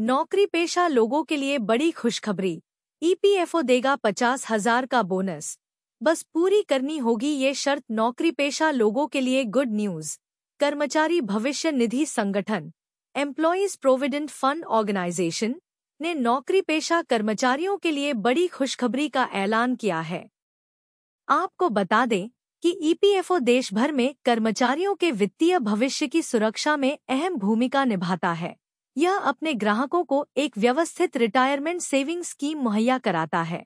नौकरी पेशा लोगों के लिए बड़ी खुशखबरी ईपीएफओ e देगा पचास हजार का बोनस बस पूरी करनी होगी ये शर्त नौकरी पेशा लोगों के लिए गुड न्यूज कर्मचारी भविष्य निधि संगठन एम्प्लॉयज प्रोविडेंट फंड ऑर्गेनाइजेशन ने नौकरी पेशा कर्मचारियों के लिए बड़ी खुशखबरी का ऐलान किया है आपको बता दें कि ईपीएफओ e देश भर में कर्मचारियों के वित्तीय भविष्य की सुरक्षा में अहम भूमिका निभाता है यह अपने ग्राहकों को एक व्यवस्थित रिटायरमेंट सेविंग स्कीम मुहैया कराता है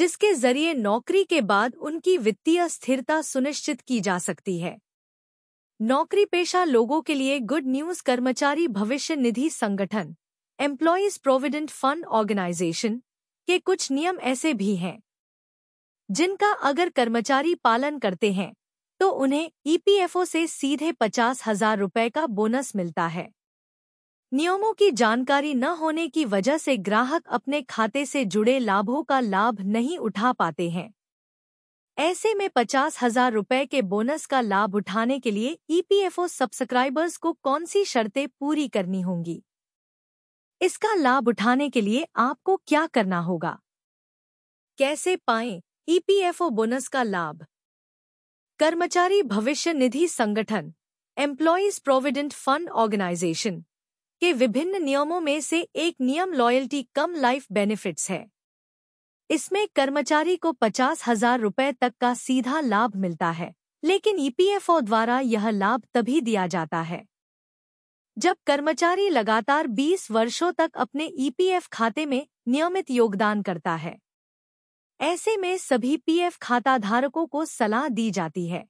जिसके जरिए नौकरी के बाद उनकी वित्तीय स्थिरता सुनिश्चित की जा सकती है नौकरी पेशा लोगों के लिए गुड न्यूज कर्मचारी भविष्य निधि संगठन एम्प्लॉयज प्रोविडेंट फंड ऑर्गेनाइजेशन के कुछ नियम ऐसे भी हैं जिनका अगर कर्मचारी पालन करते हैं तो उन्हें ईपीएफओ e से सीधे पचास हजार रुपये का बोनस मिलता है नियमों की जानकारी न होने की वजह से ग्राहक अपने खाते से जुड़े लाभों का लाभ नहीं उठा पाते हैं ऐसे में पचास हजार रुपए के बोनस का लाभ उठाने के लिए ईपीएफओ सब्सक्राइबर्स को कौन सी शर्तें पूरी करनी होंगी इसका लाभ उठाने के लिए आपको क्या करना होगा कैसे पाएं ईपीएफओ बोनस का लाभ कर्मचारी भविष्य निधि संगठन एम्प्लॉयज प्रोविडेंट फंड ऑर्गेनाइजेशन के विभिन्न नियमों में से एक नियम लॉयल्टी कम लाइफ बेनिफिट्स है इसमें कर्मचारी को पचास हजार रुपये तक का सीधा लाभ मिलता है लेकिन ईपीएफओ e द्वारा यह लाभ तभी दिया जाता है जब कर्मचारी लगातार 20 वर्षों तक अपने ईपीएफ e खाते में नियमित योगदान करता है ऐसे में सभी पीएफ खाताधारकों को सलाह दी जाती है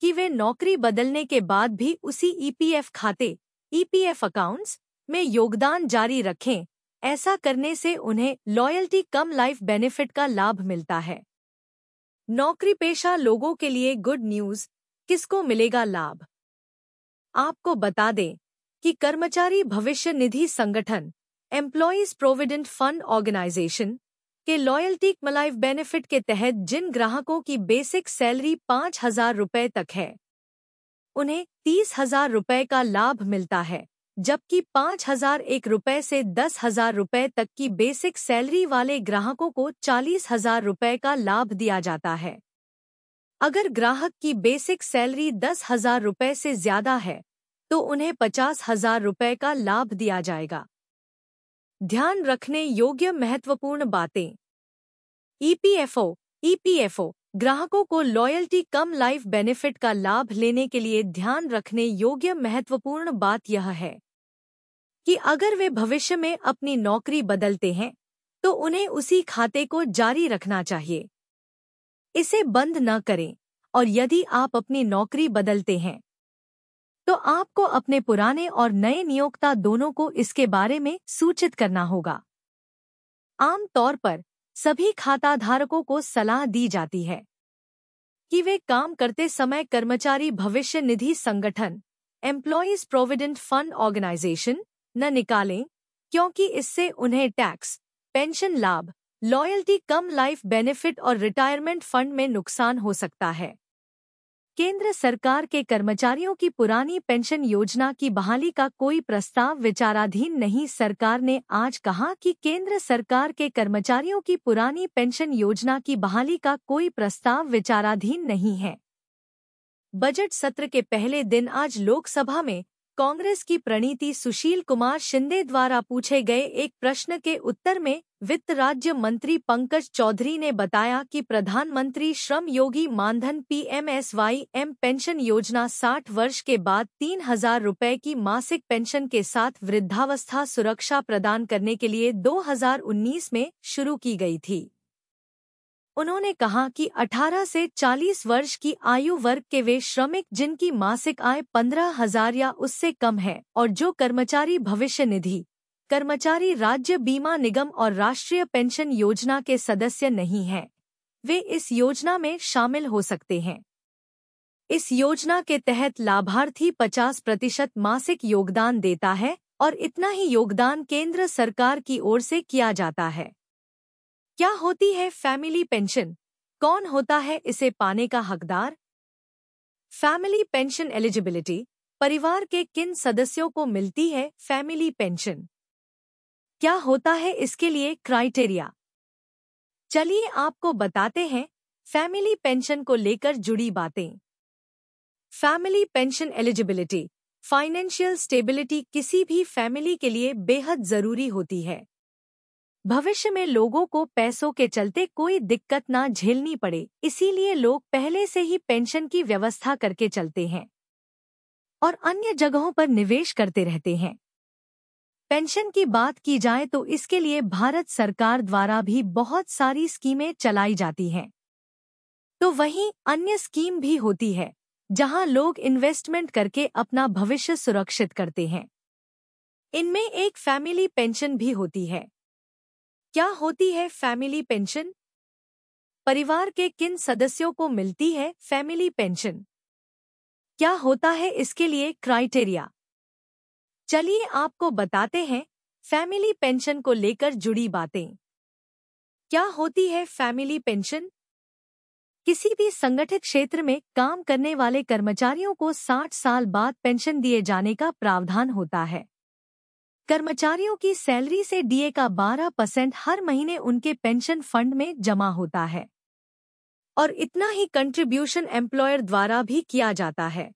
कि वे नौकरी बदलने के बाद भी उसी ईपीएफ e खाते ईपीएफ e अकाउंट्स में योगदान जारी रखें ऐसा करने से उन्हें लॉयल्टी कम लाइफ बेनिफिट का लाभ मिलता है नौकरी पेशा लोगों के लिए गुड न्यूज किसको मिलेगा लाभ आपको बता दें कि कर्मचारी भविष्य निधि संगठन एम्प्लॉयज प्रोविडेंट फंड ऑर्गेनाइजेशन के लॉयल्टी कमलाइव बेनिफिट के तहत जिन ग्राहकों की बेसिक सैलरी पाँच हजार रुपए तक है उन्हें तीस हजार रुपये का लाभ मिलता है जबकि पाँच हजार एक रुपये से दस हजार रुपये तक की बेसिक सैलरी वाले ग्राहकों को चालीस हजार रुपये का लाभ दिया जाता है अगर ग्राहक की बेसिक सैलरी दस हजार रुपये से ज्यादा है तो उन्हें पचास हजार रुपये का लाभ दिया जाएगा ध्यान रखने योग्य महत्वपूर्ण बातें ईपीएफओ ईपीएफओ ग्राहकों को लॉयल्टी कम लाइफ बेनिफिट का लाभ लेने के लिए ध्यान रखने योग्य महत्वपूर्ण बात यह है कि अगर वे भविष्य में अपनी नौकरी बदलते हैं तो उन्हें उसी खाते को जारी रखना चाहिए इसे बंद न करें और यदि आप अपनी नौकरी बदलते हैं तो आपको अपने पुराने और नए नियोक्ता दोनों को इसके बारे में सूचित करना होगा आमतौर पर सभी खाताधारकों को सलाह दी जाती है कि वे काम करते समय कर्मचारी भविष्य निधि संगठन एम्प्लॉयज प्रोविडेंट फंड ऑर्गेनाइजेशन न निकालें क्योंकि इससे उन्हें टैक्स पेंशन लाभ लॉयल्टी कम लाइफ बेनिफिट और रिटायरमेंट फंड में नुकसान हो सकता है केंद्र सरकार के कर्मचारियों की पुरानी पेंशन योजना की बहाली का कोई प्रस्ताव विचाराधीन नहीं सरकार ने आज कहा कि केंद्र सरकार के कर्मचारियों की पुरानी पेंशन योजना की बहाली का कोई प्रस्ताव विचाराधीन नहीं है बजट सत्र के पहले दिन आज लोकसभा में कांग्रेस की प्रणीति सुशील कुमार शिंदे द्वारा पूछे गए एक प्रश्न के उत्तर में वित्त राज्य मंत्री पंकज चौधरी ने बताया कि प्रधानमंत्री श्रम योगी मानधन पी एम पेंशन योजना 60 वर्ष के बाद तीन हजार रूपए की मासिक पेंशन के साथ वृद्धावस्था सुरक्षा प्रदान करने के लिए 2019 में शुरू की गई थी उन्होंने कहा कि 18 से 40 वर्ष की आयु वर्ग के वे श्रमिक जिनकी मासिक आय पंद्रह हजार या उससे कम है और जो कर्मचारी भविष्य निधि कर्मचारी राज्य बीमा निगम और राष्ट्रीय पेंशन योजना के सदस्य नहीं हैं वे इस योजना में शामिल हो सकते हैं इस योजना के तहत लाभार्थी 50 प्रतिशत मासिक योगदान देता है और इतना ही योगदान केंद्र सरकार की ओर से किया जाता है क्या होती है फैमिली पेंशन कौन होता है इसे पाने का हकदार फैमिली पेंशन एलिजिबिलिटी परिवार के किन सदस्यों को मिलती है फैमिली पेंशन क्या होता है इसके लिए क्राइटेरिया चलिए आपको बताते हैं फैमिली पेंशन को लेकर जुड़ी बातें family pension eligibility financial stability किसी भी फैमिली के लिए बेहद जरूरी होती है भविष्य में लोगों को पैसों के चलते कोई दिक्कत ना झेलनी पड़े इसीलिए लोग पहले से ही पेंशन की व्यवस्था करके चलते हैं और अन्य जगहों पर निवेश करते रहते हैं पेंशन की बात की जाए तो इसके लिए भारत सरकार द्वारा भी बहुत सारी स्कीमें चलाई जाती हैं तो वहीं अन्य स्कीम भी होती है जहां लोग इन्वेस्टमेंट करके अपना भविष्य सुरक्षित करते हैं इनमें एक फैमिली पेंशन भी होती है क्या होती है फैमिली पेंशन परिवार के किन सदस्यों को मिलती है फैमिली पेंशन क्या होता है इसके लिए क्राइटेरिया चलिए आपको बताते हैं फैमिली पेंशन को लेकर जुड़ी बातें क्या होती है फैमिली पेंशन किसी भी संगठित क्षेत्र में काम करने वाले कर्मचारियों को 60 साल बाद पेंशन दिए जाने का प्रावधान होता है कर्मचारियों की सैलरी से डीए का 12 परसेंट हर महीने उनके पेंशन फंड में जमा होता है और इतना ही कंट्रीब्यूशन एम्प्लॉयर द्वारा भी किया जाता है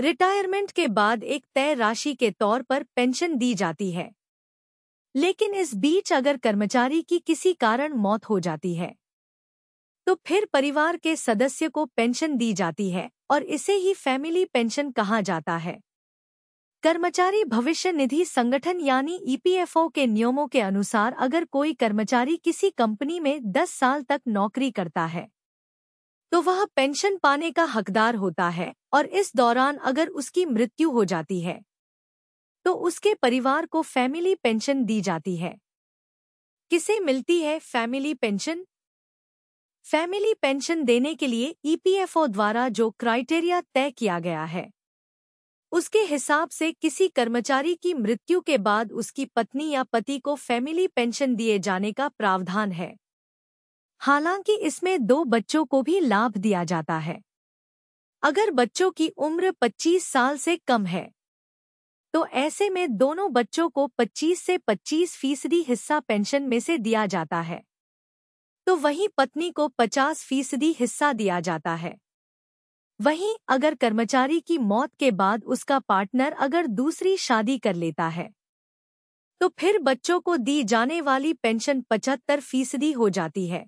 रिटायरमेंट के बाद एक तय राशि के तौर पर पेंशन दी जाती है लेकिन इस बीच अगर कर्मचारी की किसी कारण मौत हो जाती है तो फिर परिवार के सदस्य को पेंशन दी जाती है और इसे ही फैमिली पेंशन कहा जाता है कर्मचारी भविष्य निधि संगठन यानी ईपीएफओ e के नियमों के अनुसार अगर कोई कर्मचारी किसी कंपनी में 10 साल तक नौकरी करता है तो वह पेंशन पाने का हकदार होता है और इस दौरान अगर उसकी मृत्यु हो जाती है तो उसके परिवार को फैमिली पेंशन दी जाती है किसे मिलती है फैमिली पेंशन फैमिली पेंशन देने के लिए ईपीएफओ e द्वारा जो क्राइटेरिया तय किया गया है उसके हिसाब से किसी कर्मचारी की मृत्यु के बाद उसकी पत्नी या पति को फैमिली पेंशन दिए जाने का प्रावधान है हालांकि इसमें दो बच्चों को भी लाभ दिया जाता है अगर बच्चों की उम्र 25 साल से कम है तो ऐसे में दोनों बच्चों को 25 से 25 फीसदी हिस्सा पेंशन में से दिया जाता है तो वहीं पत्नी को 50 फीसदी हिस्सा दिया जाता है वहीं अगर कर्मचारी की मौत के बाद उसका पार्टनर अगर दूसरी शादी कर लेता है तो फिर बच्चों को दी जाने वाली पेंशन पचहत्तर फीसदी हो जाती है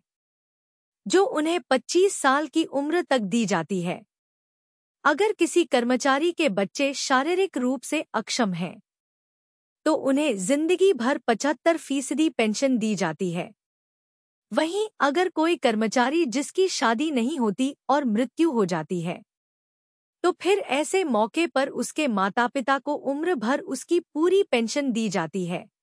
जो उन्हें 25 साल की उम्र तक दी जाती है अगर किसी कर्मचारी के बच्चे शारीरिक रूप से अक्षम हैं तो उन्हें जिंदगी भर पचहत्तर फीसदी पेंशन दी जाती है वहीं अगर कोई कर्मचारी जिसकी शादी नहीं होती और मृत्यु हो जाती है तो फिर ऐसे मौके पर उसके माता पिता को उम्र भर उसकी पूरी पेंशन दी जाती है